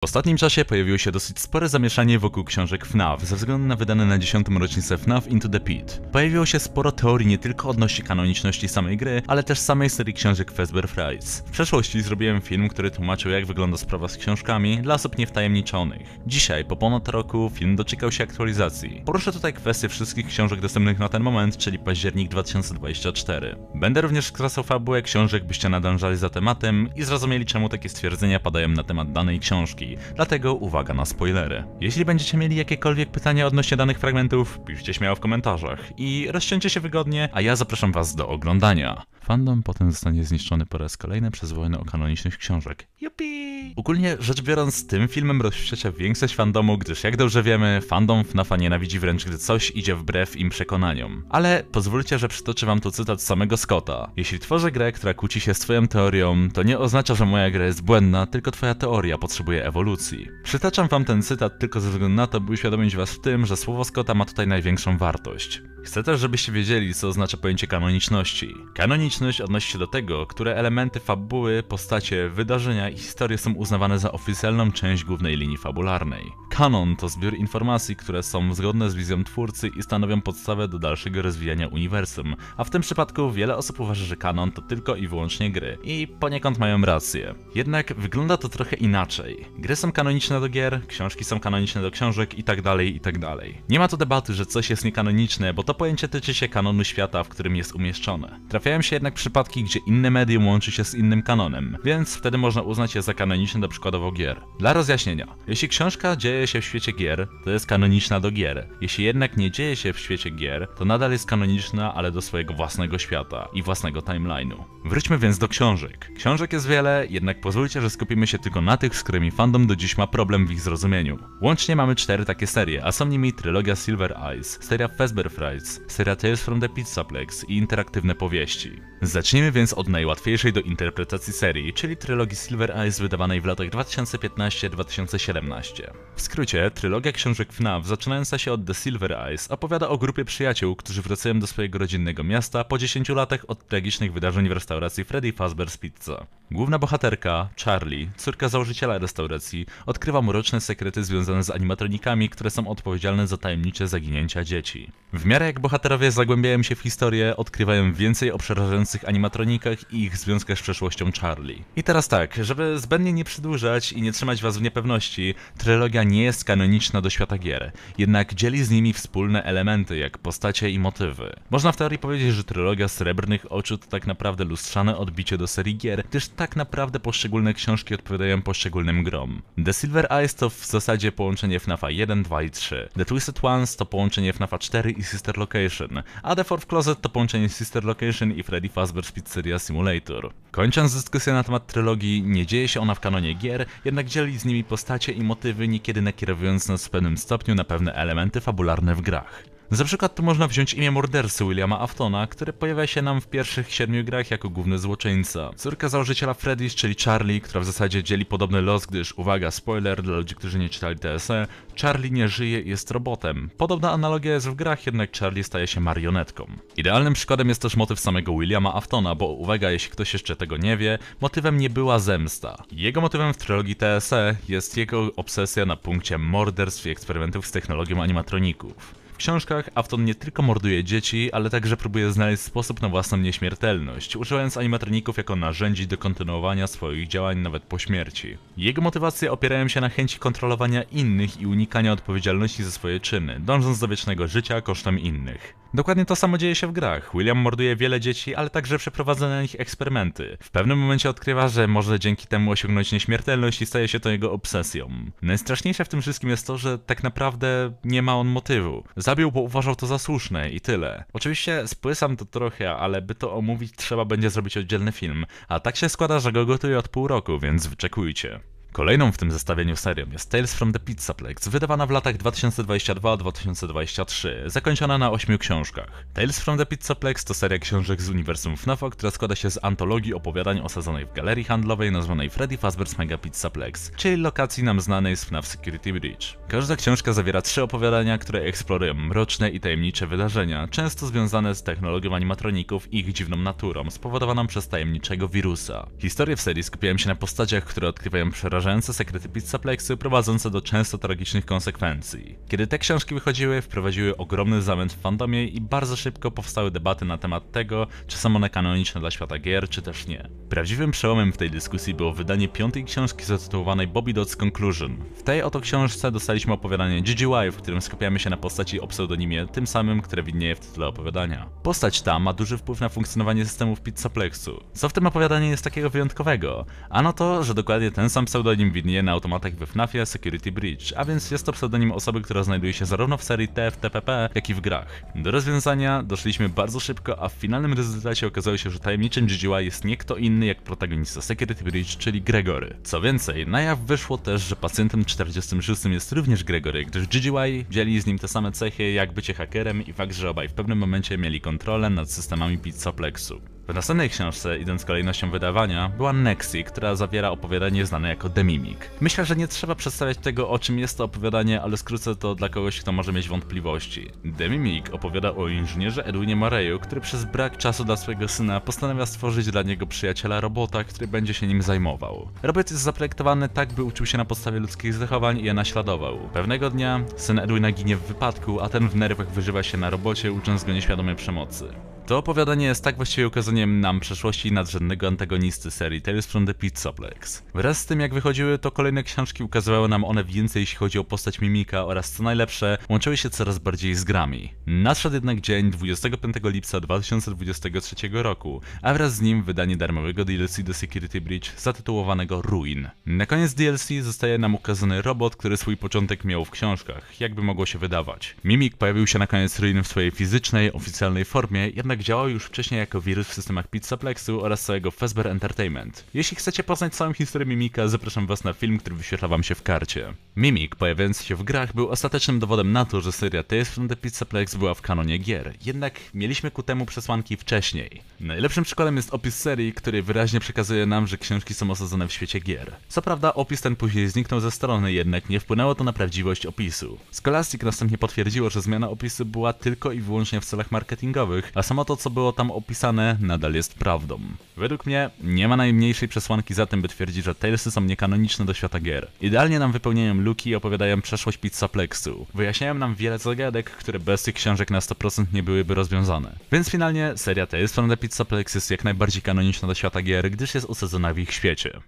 W ostatnim czasie pojawiło się dosyć spore zamieszanie wokół książek FNAF ze względu na wydane na 10. rocznicę FNAF Into the Pit. Pojawiło się sporo teorii nie tylko odnośnie kanoniczności samej gry, ale też samej serii książek Fazbear Frights. W przeszłości zrobiłem film, który tłumaczył jak wygląda sprawa z książkami dla osób niewtajemniczonych. Dzisiaj, po ponad roku, film doczekał się aktualizacji. Poruszę tutaj kwestię wszystkich książek dostępnych na ten moment, czyli październik 2024. Będę również skrasał fabułę książek, byście nadążali za tematem i zrozumieli czemu takie stwierdzenia padają na temat danej książki serii, dlatego uwaga na spoilery. Jeśli będziecie mieli jakiekolwiek pytania odnośnie danych fragmentów, piszcie śmiało w komentarzach i rozsiądźcie się wygodnie, a ja zapraszam was do oglądania. Fandom potem zostanie zniszczony po raz kolejny przez wojnę o kanonicznych książek. Jupi! Ogólnie rzecz biorąc, tym filmem rozświecia większość fandomu, gdyż jak dobrze wiemy, fandom FNAFa nienawidzi wręcz, gdy coś idzie wbrew im przekonaniom. Ale pozwólcie, że przytoczę wam tu cytat samego Scotta. Jeśli tworzę grę, która kłóci się z twoją teorią, to nie oznacza, że moja gra jest błędna, tylko twoja teoria potrzebuje ewolucji rewolucji. Przytaczam wam ten cytat tylko ze względu na to, by uświadomić was w tym, że słowo Scotta ma tutaj największą wartość. Chcę też, żebyście wiedzieli, co oznacza pojęcie kanoniczności. Kanoniczność odnosi się do tego, które elementy fabuły, postacie, wydarzenia i historie są uznawane za oficjalną część głównej linii fabularnej. Kanon to zbiór informacji, które są zgodne z wizją twórcy i stanowią podstawę do dalszego rozwijania uniwersum, a w tym przypadku wiele osób uważa, że kanon to tylko i wyłącznie gry i poniekąd mają rację. Jednak wygląda to trochę inaczej. Gry są kanoniczne do gier, książki są kanoniczne do książek i tak dalej, i tak dalej. Nie ma tu debaty, że coś jest niekanoniczne, bo to pojęcie tyczy się kanonu świata, w którym jest umieszczone. Trafiają się jednak przypadki, gdzie inne medium łączy się z innym kanonem, więc wtedy można uznać je za kanoniczne do przykładowo gier. Dla rozjaśnienia, jeśli książka dzieje się w świecie gier, to jest kanoniczna do gier. Jeśli jednak nie dzieje się w świecie gier, to nadal jest kanoniczna, ale do swojego własnego świata i własnego timeline'u. Wróćmy więc do książek. Książek jest wiele, jednak pozwólcie, że skupimy się tylko na tych, z którymi fandom do dziś ma problem w ich zrozumieniu. Łącznie mamy cztery takie serie, a są nimi trylogia Silver Eyes, seria Fazbear Frights, seria Tales from the Pizzaplex i interaktywne powieści. Zacznijmy więc od najłatwiejszej do interpretacji serii, czyli trylogii Silver Eyes wydawanej w latach 2015-2017. W skrócie, trylogia książek FNAF zaczynająca się od The Silver Eyes opowiada o grupie przyjaciół, którzy wracają do swojego rodzinnego miasta po 10 latach od tragicznych wydarzeń w restauracji Freddy Fazbear's Pizza. Główna bohaterka, Charlie, córka założyciela restauracji policji odkrywa mroczne sekrety związane z animatronikami, które są odpowiedzialne za tajemnicze zaginięcia dzieci. W miarę jak bohaterowie zagłębiają się w historię, odkrywają więcej o przerażających animatronikach i ich związkach z przeszłością Charlie. I teraz tak, żeby zbędnie nie przedłużać i nie trzymać was w niepewności, trylogia nie jest kanoniczna do świata gier, jednak dzieli z nimi wspólne elementy, jak postacie i motywy. Można w teorii powiedzieć, że trylogia Srebrnych Oczu to tak naprawdę lustrzane odbicie do serii gier, gdyż tak naprawdę poszczególne książki odpowiadają poszczególnym grom. The Silver Eyes to w zasadzie połączenie FNAFa 1, 2 i 3. The Twisted Ones to połączenie FNAFa 4 i Sister Location, a The Fourth Closet to połączenie Sister Location i Freddy Fazbear's Pizzeria Simulator. Kończąc dyskusję na temat trylogii, nie dzieje się ona w kanonie gier, jednak dzieli z nimi postacie i motywy, niekiedy nakierowując nas w pewnym stopniu na pewne elementy fabularne w grach. Za przykład tu można wziąć imię mordercy Williama Aftona, który pojawia się nam w pierwszych siedmiu grach jako główny złoczyńca. Córka założyciela Freddy's, czyli Charlie, która w zasadzie dzieli podobny los, gdyż, uwaga, spoiler dla ludzi, którzy nie czytali TSE, Charlie nie żyje i jest robotem. Podobna analogia jest w grach, jednak Charlie staje się marionetką. Idealnym przykładem jest też motyw samego Williama Aftona, bo uwaga, jeśli ktoś jeszcze tego nie wie, motywem nie była zemsta. Jego motywem w trilogii TSE jest jego obsesja na punkcie morderstw i eksperymentów z technologią animatroników książkach Afton nie tylko morduje dzieci, ale także próbuje znaleźć sposób na własną nieśmiertelność, używając animatroników jako narzędzi do kontynuowania swoich działań nawet po śmierci. Jego motywacje opierają się na chęci kontrolowania innych i unikania odpowiedzialności za swoje czyny, dążąc do wiecznego życia kosztem innych. Dokładnie to samo dzieje się w grach. William morduje wiele dzieci, ale także przeprowadza na nich eksperymenty. W pewnym momencie odkrywa, że może dzięki temu osiągnąć nieśmiertelność i staje się to jego obsesją. Najstraszniejsze w tym wszystkim jest to, że tak naprawdę nie ma on motywu. Zabił, bo uważał to za słuszne i tyle. Oczywiście spłysam to trochę, ale by to omówić trzeba będzie zrobić oddzielny film. A tak się składa, że go gotuję od pół roku, więc wyczekujcie. Kolejną w tym zestawieniu serią jest Tales from the Pizzaplex, wydawana w latach 2022-2023, zakończona na ośmiu książkach. Tales from the Pizzaplex to seria książek z uniwersum FNAF, która składa się z antologii opowiadań osadzonej w galerii handlowej nazwanej Freddy Fazbear's Mega Pizzaplex, czyli lokacji nam znanej z FNAF Security Bridge. Każda książka zawiera trzy opowiadania, które eksplorują mroczne i tajemnicze wydarzenia, często związane z technologią animatroników i ich dziwną naturą, spowodowaną przez tajemniczego wirusa. Historie w serii skupiają się na postaciach, które odkrywają przerażające przerażające sekrety Pizzaplexu prowadzące do często tragicznych konsekwencji. Kiedy te książki wychodziły, wprowadziły ogromny zamęt w fandomie i bardzo szybko powstały debaty na temat tego, czy są one kanoniczne dla świata gier, czy też nie. Prawdziwym przełomem w tej dyskusji było wydanie piątej książki zatytułowanej Bobby Dots Conclusion. W tej oto książce dostaliśmy opowiadanie GGY, w którym skupiamy się na postaci o pseudonimie, tym samym, które widnieje w tytule opowiadania. Postać ta ma duży wpływ na funkcjonowanie systemów Pizzaplexu. Co w tym opowiadaniu jest takiego wyjątkowego? Ano to, że dokładnie ten sam pseudonim pseudonim widnieje na automatach we FNAFie Security Bridge, a więc jest to pseudonim osoby, która znajduje się zarówno w serii TFTPP, jak i w grach. Do rozwiązania doszliśmy bardzo szybko, a w finalnym rezultacie okazało się, że tajemniczym GGY jest nie kto inny jak protagonista Security Bridge, czyli Gregory. Co więcej, na jaw wyszło też, że pacjentem 46 jest również Gregory, gdyż GGY dzieli z nim te same cechy jak bycie hakerem i fakt, że obaj w pewnym momencie mieli kontrolę nad systemami Pizzoplexu. W następnej książce, idąc kolejnością wydawania, była Nexi, która zawiera opowiadanie znane jako The Mimic. Myślę, że nie trzeba przedstawiać tego, o czym jest to opowiadanie, ale skrócę to dla kogoś, kto może mieć wątpliwości. The Mimic opowiada o inżynierze Edwinie Mareju, który przez brak czasu dla swojego syna postanawia stworzyć dla niego przyjaciela robota, który będzie się nim zajmował. Robot jest zaprojektowany tak, by uczył się na podstawie ludzkich zachowań i je naśladował. Pewnego dnia syn Edwina ginie w wypadku, a ten w nerwach wyżywa się na robocie, ucząc go nieświadomej przemocy. To opowiadanie jest tak właściwie ukazaniem nam przeszłości nadrzędnego antagonisty serii Tales from the Pizzoplex. Wraz z tym jak wychodziły, to kolejne książki ukazywały nam one więcej jeśli chodzi o postać Mimika oraz co najlepsze, łączyły się coraz bardziej z grami. Nadszedł jednak dzień 25 lipca 2023 roku, a wraz z nim wydanie darmowego DLC do Security Breach zatytułowanego Ruin. Na koniec DLC zostaje nam ukazany robot, który swój początek miał w książkach, jakby mogło się wydawać. Mimik pojawił się na koniec Ruin w swojej fizycznej, oficjalnej formie, jednak Attack działał już wcześniej jako wirus w systemach Pizzaplexu oraz całego Fazbear Entertainment. Jeśli chcecie poznać całą historię Mimika, zapraszam was na film, który wyświetla wam się w karcie. Mimik, pojawiający się w grach, był ostatecznym dowodem na to, że seria Tales from the Pizzaplex była w kanonie gier, jednak mieliśmy ku temu przesłanki wcześniej. Najlepszym przykładem jest opis serii, który wyraźnie przekazuje nam, że książki są osadzone w świecie gier. Co prawda opis ten później zniknął ze strony, jednak nie wpłynęło to na prawdziwość opisu. Scholastic następnie potwierdziło, że zmiana opisu była tylko i wyłącznie w celach marketingowych, a sama samo to, co było tam opisane, nadal jest prawdą. Według mnie nie ma najmniejszej przesłanki za tym, by twierdzić, że Talesy są niekanoniczne do świata gier. Idealnie nam wypełniają luki i opowiadają przeszłość Pizzaplexu. Wyjaśniają nam wiele zagadek, które bez tych książek na 100% nie byłyby rozwiązane. Więc finalnie seria Tales from the Pizzaplex jest jak najbardziej kanoniczna do świata gier, gdyż jest osadzona w ich świecie.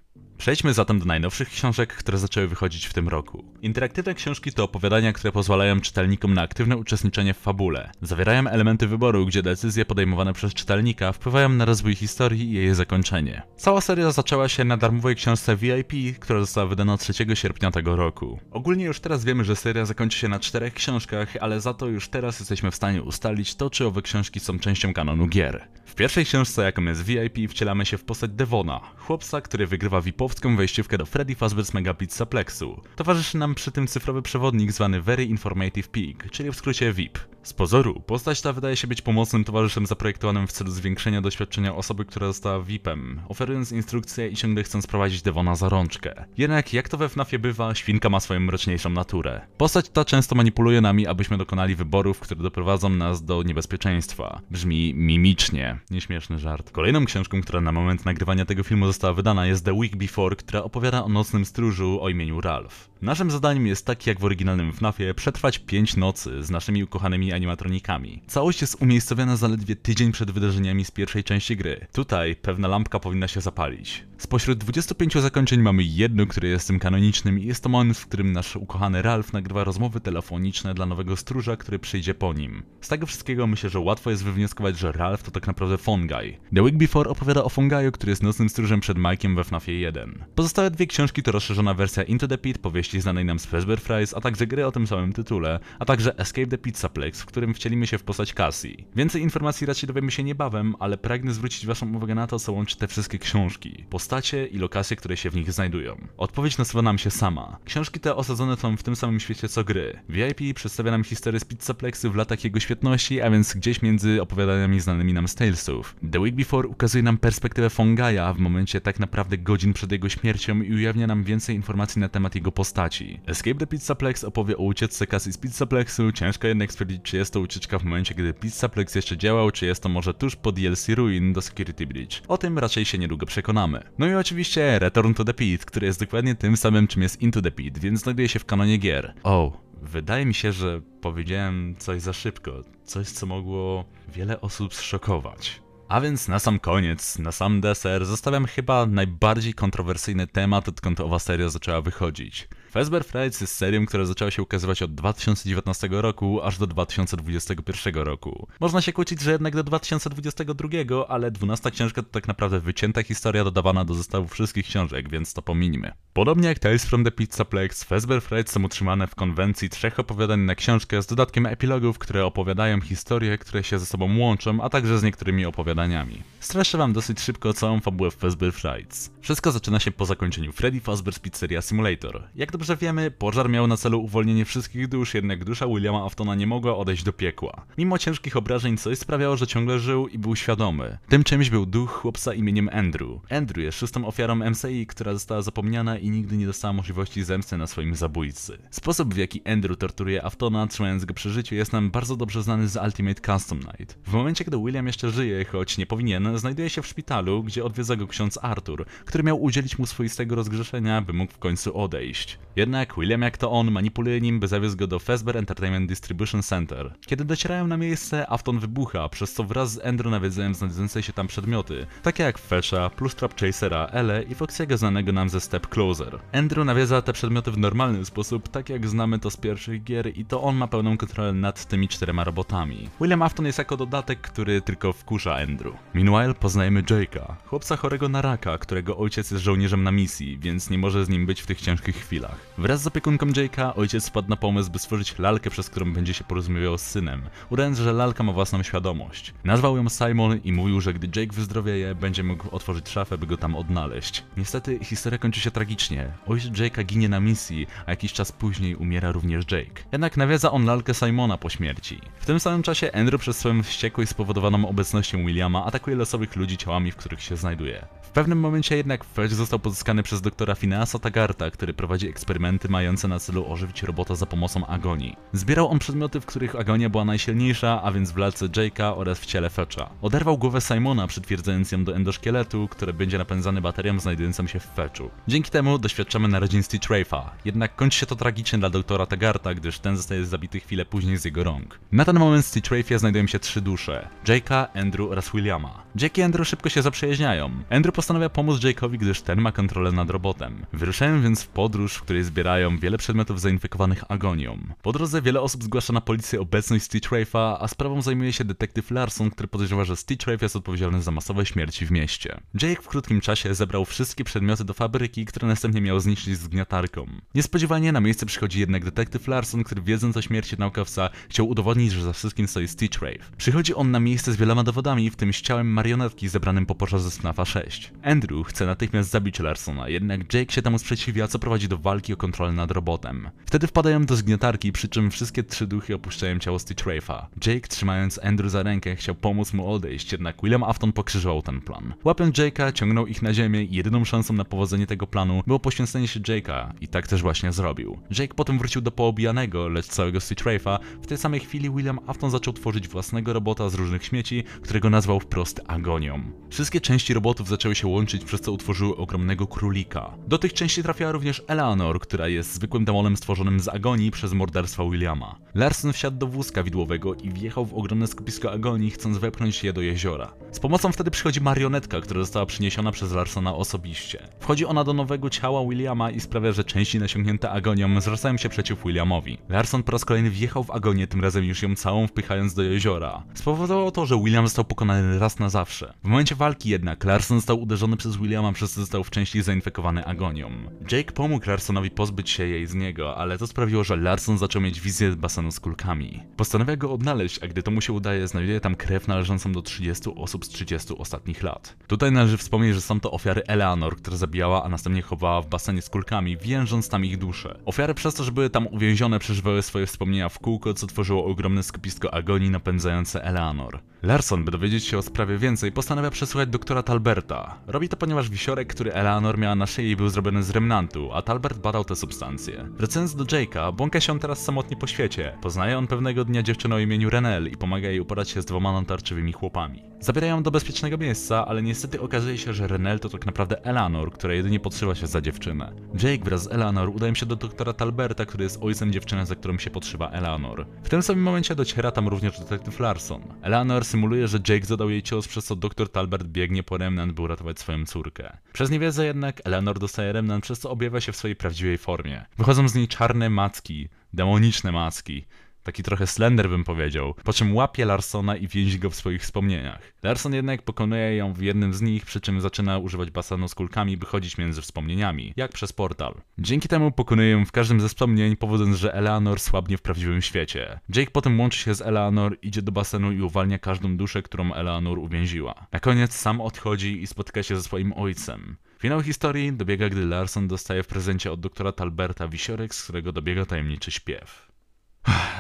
Przejdźmy zatem do najnowszych książek, które zaczęły wychodzić w tym roku. Interaktywne książki to opowiadania, które pozwalają czytelnikom na aktywne uczestniczenie w fabule. Zawierają elementy wyboru, gdzie decyzje podejmowane przez czytelnika wpływają na rozwój historii i jej zakończenie. Cała seria zaczęła się na darmowej książce VIP, która została wydana 3 sierpnia tego roku. Ogólnie już teraz wiemy, że seria zakończy się na czterech książkach, ale za to już teraz jesteśmy w stanie ustalić to, czy owe książki są częścią kanonu gier. W pierwszej książce, jaką jest VIP, wcielamy się w postać Devona, chłopca, który wygrywa vip łowcką wejściówkę do Freddy Fazbear's Mega Plexu. Towarzyszy nam przy tym cyfrowy przewodnik zwany Very Informative Pig, czyli w skrócie VIP. Z pozoru, postać ta wydaje się być pomocnym towarzyszem zaprojektowanym w celu zwiększenia doświadczenia osoby, która została VIP-em, oferując instrukcję i ciągle chcąc prowadzić Devona za rączkę. Jednak jak to we FNAFie bywa, świnka ma swoją mroczniejszą naturę. Postać ta często manipuluje nami, abyśmy dokonali wyborów, które doprowadzą nas do niebezpieczeństwa. Brzmi mimicznie. Nieśmieszny żart. Kolejną książką, która na moment nagrywania tego filmu została wydana jest The Week Before, która opowiada o nocnym stróżu o imieniu Ralph. Naszym zadaniem jest tak jak w oryginalnym FNAFie przetrwać 5 nocy z naszymi ukochanymi animatronikami. Całość jest umiejscowiona zaledwie tydzień przed wydarzeniami z pierwszej części gry. Tutaj pewna lampka powinna się zapalić. Spośród 25 zakończeń mamy jedno, które jest tym kanonicznym i jest to moment, w którym nasz ukochany Ralph nagrywa rozmowy telefoniczne dla nowego stróża, który przyjdzie po nim. Z tego wszystkiego myślę, że łatwo jest wywnioskować, że Ralph to tak naprawdę Fongai. The Week Before opowiada o Fongaju, który jest nocnym stróżem przed Mike'iem we FNAFie 1. Pozostałe dwie książki to rozszerzona wersja Into the Pit, powieści znanej nam z Fazbear Fries, a także gry o tym samym tytule, a także Escape the Pizzaplex, w którym wcielimy się w postać Cassie. Więcej informacji raczej dowiemy się niebawem, ale pragnę zwrócić waszą uwagę na to, co łączy te wszystkie książki postacie i lokacje, które się w nich znajdują. Odpowiedź nasuwa nam się sama. Książki te osadzone są w tym samym świecie co gry. VIP przedstawia nam historię z Pizzaplexy w latach jego świetności, a więc gdzieś między opowiadaniami znanymi nam z Talesów. The Week Before ukazuje nam perspektywę Fongaja w momencie tak naprawdę godzin przed jego śmiercią i ujawnia nam więcej informacji na temat jego postaci. Escape the Pizzaplex opowie o ucieczce kasy z Pizzaplexu, ciężko jednak stwierdzić czy jest to ucieczka w momencie gdy Pizzaplex jeszcze działał, czy jest to może tuż po DLC Ruin do Security Bridge. O tym raczej się niedługo przekonamy. No i oczywiście Return to the Pit, który jest dokładnie tym samym, czym jest Into the Pit, więc znajduje się w kanonie gier. O, oh, wydaje mi się, że powiedziałem coś za szybko, coś co mogło wiele osób zszokować. A więc na sam koniec, na sam deser, zostawiam chyba najbardziej kontrowersyjny temat, odkąd owa seria zaczęła wychodzić. Fazbear Frights jest serią, która zaczęła się ukazywać od 2019 roku aż do 2021 roku. Można się kłócić, że jednak do 2022, ale 12 książka to tak naprawdę wycięta historia dodawana do zestawu wszystkich książek, więc to pominimy. Podobnie jak Tales from the Pizza Plex, Fazbear Frights są utrzymane w konwencji trzech opowiadań na książkę z dodatkiem epilogów, które opowiadają historie, które się ze sobą łączą, a także z niektórymi opowiadaniami. Straszę wam dosyć szybko całą fabułę Fazbear Frights. Wszystko zaczyna się po zakończeniu Freddy Fazbear's Pizzeria Simulator. Jak dobrze wiemy, pożar miał na celu uwolnienie wszystkich dusz, jednak dusza Williama Aftona nie mogła odejść do piekła. Mimo ciężkich obrażeń coś sprawiało, że ciągle żył i był świadomy. Tym czymś był duch chłopca imieniem Andrew. Andrew jest szóstą ofiarą MCI, która została zapomniana i nigdy nie dostała możliwości zemsty na swoim zabójcy. Sposób w jaki Andrew torturuje Aftona, trzymając go przy życiu, jest nam bardzo dobrze znany z Ultimate Custom Night. W momencie, gdy William jeszcze żyje, choć nie powinien, znajduje się w szpitalu, gdzie odwiedza go ksiądz Arthur, który miał udzielić mu swoistego rozgrzeszenia, by mógł w końcu odejść. Jednak William, jak to on, manipuluje nim, by zawiózł go do Fazbear Entertainment Distribution Center. Kiedy docierają na miejsce, Afton wybucha, przez co wraz z Andrew nawiedzają znajdujące się tam przedmioty, takie jak Fesha, plus Trap Chasera, Ele i Foxiego znanego nam ze Step Closer. Andrew nawiedza te przedmioty w normalny sposób, tak jak znamy to z pierwszych gier i to on ma pełną kontrolę nad tymi czterema robotami. William Afton jest jako dodatek, który tylko wkurza Andrew. Meanwhile poznajemy Jake'a, chłopca chorego na raka, którego ojciec jest żołnierzem na misji, więc nie może z nim być w tych ciężkich chwilach. Wraz z opiekunką Jake'a ojciec wpadł na pomysł, by stworzyć lalkę, przez którą będzie się porozumiewał z synem, udając, że lalka ma własną świadomość. Nazwał ją Simon i mówił, że gdy Jake wyzdrowieje, będzie mógł otworzyć szafę, by go tam odnaleźć. Niestety historia kończy się tragicznie. Ojciec Jake'a ginie na misji, a jakiś czas później umiera również Jake. Jednak nawiedza on lalkę Simona po śmierci. W tym samym czasie Andrew przez swoją wściekłość spowodowaną obecnością Williama atakuje losowych ludzi ciałami, w których się znajduje. W pewnym momencie jednak Fred został pozyskany przez doktora Phineasa Tagarta, który prowadzi eksperyment eksperymenty mające na celu ożywić robota za pomocą agonii. Zbierał on przedmioty, w których agonia była najsilniejsza, a więc w lalce Jake'a oraz w ciele Fetcha. Oderwał głowę Simona, przytwierdzając ją do endoszkieletu, które będzie napędzany baterią znajdującą się w Fetchu. Dzięki temu doświadczamy narodzinstwi Trafa, jednak kończy się to tragicznie dla doktora Tagarta, gdyż ten zostaje zabity chwilę później z jego rąk. Na ten moment w Stitchwafie znajdują się trzy dusze, Jake'a, Andrew oraz Williama. Jake i Andrew szybko się zaprzyjaźniają. Andrew postanawia pomóc Jake'owi, gdyż ten ma kontrolę nad robotem. Wyruszają więc w podróż, w której zbierają wiele przedmiotów zainfekowanych agonią. Po drodze wiele osób zgłasza na policję obecność Stitchrafe'a, a sprawą zajmuje się detektyw Larson, który podejrzewa, że Stitchrafe jest odpowiedzialny za masowe śmierci w mieście. Jake w krótkim czasie zebrał wszystkie przedmioty do fabryki, które następnie miał zniszczyć zgniatarką. Niespodziewanie na miejsce przychodzi jednak detektyw Larson, który wiedząc o śmierci naukowca chciał udowodnić, że za wszystkim stoi Stitch Stitchrave. Przychodzi on na miejsce z wieloma dowodami, w tym z ciałem marionetki zebranym po pożarze z 6. Andrew chce natychmiast zabić Larsona, jednak Jake się temu sprzeciwia, co prowadzi do walki walki kontrolę nad robotem. Wtedy wpadają do zgniatarki, przy czym wszystkie trzy duchy opuszczają ciało Stitchwraitha. Jake, trzymając Andrew za rękę, chciał pomóc mu odejść, jednak William Afton pokrzyżował ten plan. Łapiąc Jake'a, ciągnął ich na ziemię i jedyną szansą na powodzenie tego planu było poświęcenie się Jake'a i tak też właśnie zrobił. Jake potem wrócił do poobijanego, lecz całego Stitchwraitha. W tej samej chwili William Afton zaczął tworzyć własnego robota z różnych śmieci, którego nazwał wprost Agonią. Wszystkie części robotów zaczęły się łączyć, przez co utworzyły ogromnego królika. Do tych części trafiała również Eleanor, która jest zwykłym demonem stworzonym z agonii przez morderstwa Williama. Larson wsiadł do wózka widłowego i wjechał w ogromne skupisko agonii, chcąc wepchnąć je do jeziora. Z pomocą wtedy przychodzi marionetka, która została przyniesiona przez Larsona osobiście. Wchodzi ona do nowego ciała Williama i sprawia, że części nasiągnięte agonią zwracają się przeciw Williamowi. Larson po raz kolejny wjechał w agonię, tym razem już ją całą wpychając do jeziora. Spowodowało to, że William został pokonany raz na zawsze. W momencie walki jednak Larson został uderzony przez Williama, przez co został w części zainfekowany agonią. Jake pomógł Larsonowi Larsonowi pozbyć się jej z niego, ale to sprawiło, że Larson zaczął mieć wizję basenu z kulkami. Postanawia go odnaleźć, a gdy to mu się udaje, znajduje tam krew należącą do 30 osób z 30 ostatnich lat. Tutaj należy wspomnieć, że są to ofiary Eleanor, która zabijała, a następnie chowała w basenie z kulkami, więżąc tam ich dusze. Ofiary przez to, że były tam uwięzione, przeżywały swoje wspomnienia w kółko, co tworzyło ogromne skupisko agonii napędzające Eleanor. Larson, by dowiedzieć się o sprawie więcej, postanawia przesłuchać doktora Talberta. Robi to, ponieważ wisiorek, który Eleanor miała na szyi, był zrobiony z remnantu, a Talbert te substancje. Wracając do Jake'a, błąka się on teraz samotnie po świecie. Poznaje on pewnego dnia dziewczynę o imieniu Renel i pomaga jej uporać się z dwoma natarczywymi chłopami. Zabierają do bezpiecznego miejsca, ale niestety okazuje się, że Renel to tak naprawdę Eleanor, która jedynie podszywa się za dziewczynę. Jake wraz z Eleanor udają się do doktora Talberta, który jest ojcem dziewczyny, za którą się podszywa Eleanor. W tym samym momencie dociera tam również detektyw Larson. Eleanor symuluje, że Jake zadał jej cios, przez co doktor Talbert biegnie po Remnant, by uratować swoją córkę. Przez niewiedzę jednak Eleanor dostaje Remnant, przez co objawia się w swojej prawdziwej prawdziwej formie. Wychodzą z niej czarne macki, demoniczne macki. Taki trochę slender bym powiedział, po czym łapie Larsona i więzi go w swoich wspomnieniach. Larson jednak pokonuje ją w jednym z nich, przy czym zaczyna używać basenu z kulkami, by chodzić między wspomnieniami, jak przez portal. Dzięki temu pokonuje ją w każdym ze wspomnień, powodując, że Eleanor słabnie w prawdziwym świecie. Jake potem łączy się z Eleanor, idzie do basenu i uwalnia każdą duszę, którą Eleanor uwięziła. Na koniec sam odchodzi i spotyka się ze swoim ojcem. Finał historii dobiega, gdy Larson dostaje w prezencie od doktora Talberta wisiorek, z którego dobiega tajemniczy śpiew.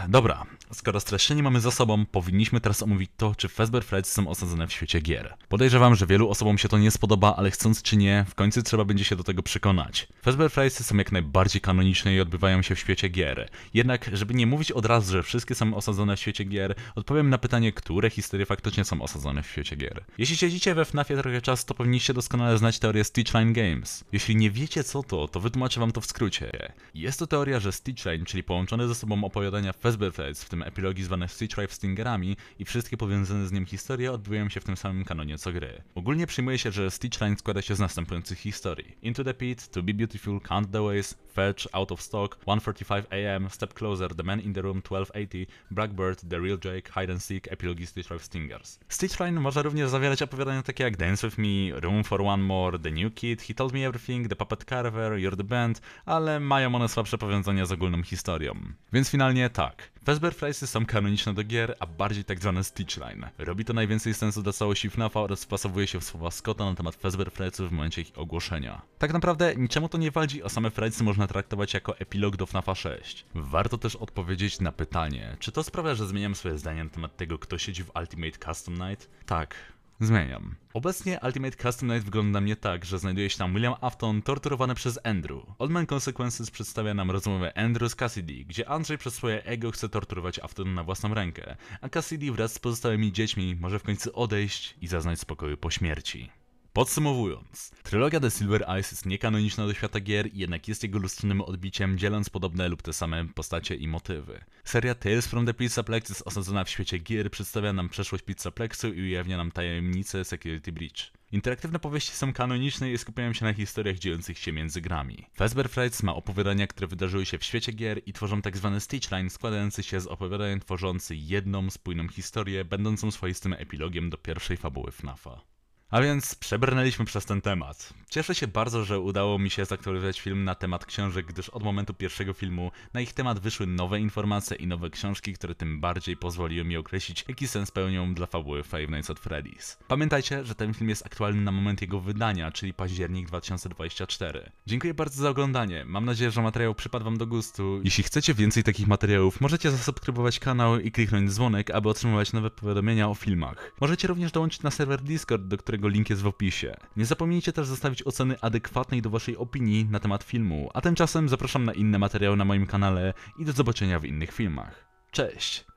Dobra, skoro streszczenie mamy za sobą, powinniśmy teraz omówić to, czy Fazbear Frights są osadzone w świecie gier. Podejrzewam, że wielu osobom się to nie spodoba, ale chcąc czy nie, w końcu trzeba będzie się do tego przekonać. Fazbear Frights są jak najbardziej kanoniczne i odbywają się w świecie gier. Jednak, żeby nie mówić od razu, że wszystkie są osadzone w świecie gier, odpowiem na pytanie, które historie faktycznie są osadzone w świecie gier. Jeśli siedzicie we FNAFie trochę czasu, to powinniście doskonale znać teorię Stitchline Games. Jeśli nie wiecie co to, to wytłumaczę wam to w skrócie. Jest to teoria, że Stitchline, czyli połączone ze sobą opowiadania Fazbear SBT w tym epilogi zwane Stitch Tribe Stingerami i wszystkie powiązane z nim historie odbywają się w tym samym kanonie co gry. Ogólnie przyjmuje się, że Stitch Line składa się z następujących historii. Into the Pit, To Be Beautiful, Count the Ways, Fetch, Out of Stock, 1.45 AM, Step Closer, The Man in the Room, 12.80, Blackbird, The Real Jake, Hide and Seek, epilogi Stitch Life Stingers. Stitch Line może również zawierać opowiadania takie jak Dance With Me, Room for One More, The New Kid, He Told Me Everything, The Puppet Carver, You're the Band, ale mają one słabsze powiązania z ogólną historią. Więc finalnie tak, tak. Fazbear są kanoniczne do gier, a bardziej tak zwane stitchline. Robi to najwięcej sensu dla całości FNAF-a oraz wpasowuje się w słowa Scotta na temat Fazbear w momencie ich ogłoszenia. Tak naprawdę niczemu to nie walczy, a same frajcy można traktować jako epilog do FNAFa 6. Warto też odpowiedzieć na pytanie, czy to sprawia, że zmieniam swoje zdanie na temat tego, kto siedzi w Ultimate Custom Night? Tak. Zmieniam. Obecnie Ultimate Custom Night wygląda mnie tak, że znajduje się tam William Afton torturowany przez Andrew. Man Consequences przedstawia nam rozmowę Andrew z Cassidy, gdzie Andrzej przez swoje ego chce torturować Afton na własną rękę, a Cassidy wraz z pozostałymi dziećmi może w końcu odejść i zaznać spokoju po śmierci. Podsumowując, trylogia The Silver Eyes jest niekanoniczna do świata gier, jednak jest jego lustrzonym odbiciem, dzieląc podobne lub te same postacie i motywy. Seria Tales from the Pizza Plex jest osadzona w świecie gier, przedstawia nam przeszłość Pizza Plexu i ujawnia nam tajemnicę Security Breach. Interaktywne powieści są kanoniczne i skupiają się na historiach dziejących się między grami. Fazbear Frights ma opowiadania, które wydarzyły się w świecie gier i tworzą tzw. Tak stitchline składający się z opowiadań tworzący jedną spójną historię, będącą swoistym epilogiem do pierwszej fabuły FNAFa. A więc przebrnęliśmy przez ten temat. Cieszę się bardzo, że udało mi się zaktualizować film na temat książek, gdyż od momentu pierwszego filmu na ich temat wyszły nowe informacje i nowe książki, które tym bardziej pozwoliły mi określić, jaki sens pełnią dla fabuły Five Nights at Freddy's. Pamiętajcie, że ten film jest aktualny na moment jego wydania, czyli październik 2024. Dziękuję bardzo za oglądanie, mam nadzieję, że materiał przypadł wam do gustu. Jeśli chcecie więcej takich materiałów, możecie zasubskrybować kanał i kliknąć dzwonek, aby otrzymywać nowe powiadomienia o filmach. Możecie również dołączyć na serwer Discord, do którego którego link jest w opisie. Nie zapomnijcie też zostawić oceny adekwatnej do waszej opinii na temat filmu, a tymczasem zapraszam na inne materiały na moim kanale i do zobaczenia w innych filmach. Cześć!